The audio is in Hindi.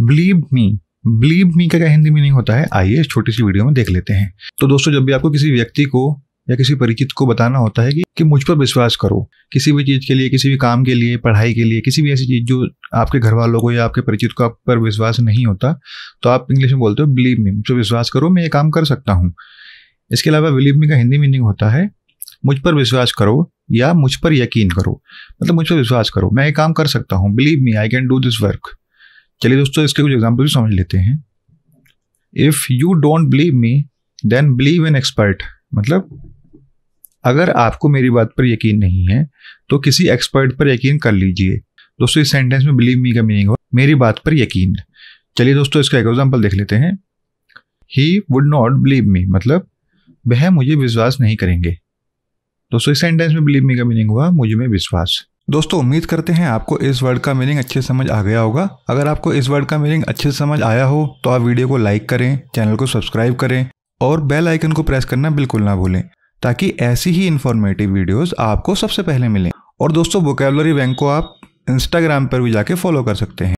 बिलीव मी बिलीव मी का क्या हिंदी मीनिंग होता है आइए इस छोटी सी वीडियो में देख लेते हैं तो दोस्तों जब भी आपको किसी व्यक्ति को या किसी परिचित को बताना होता है कि, कि मुझ पर विश्वास करो किसी भी चीज़ के लिए किसी भी काम के लिए पढ़ाई के लिए किसी भी ऐसी चीज़ जो आपके घर वालों को या आपके परिचित को आप पर विश्वास नहीं होता तो आप इंग्लिश में बोलते हो बिलीव मी मुझ पर विश्वास करो मैं ये काम कर सकता हूँ इसके अलावा बिलीव मी का हिंदी मीनिंग होता है मुझ पर विश्वास करो या मुझ पर यकीन करो मतलब मुझ पर विश्वास करो मैं ये काम कर सकता हूँ believe me I can do this work चलिए दोस्तों इसके कुछ एग्जाम्पल भी समझ लेते हैं if you don't believe me then believe in expert मतलब अगर आपको मेरी बात पर यकीन नहीं है तो किसी एक्सपर्ट पर यकीन कर लीजिए दोस्तों इस सेंटेंस में बिलीव मी का मीनिंग हो मेरी बात पर यकीन चलिए दोस्तों इसका एक एग्जाम्पल देख लेते हैं he would not believe me मतलब वह मुझे विश्वास नहीं करेंगे दोस्तों इस सेंटेंस में बिलीव मी का मीनिंग हुआ मुझ में विश्वास दोस्तों उम्मीद करते हैं आपको इस वर्ड का मीनिंग अच्छे समझ आ गया होगा अगर आपको इस वर्ड का मीनिंग अच्छे समझ आया हो तो आप वीडियो को लाइक करें चैनल को सब्सक्राइब करें और बेल आइकन को प्रेस करना बिल्कुल ना भूलें ताकि ऐसी ही इन्फॉर्मेटिव वीडियोस आपको सबसे पहले मिलें और दोस्तों वोकेबलरी बैंक को आप इंस्टाग्राम पर भी जाके फॉलो कर सकते हैं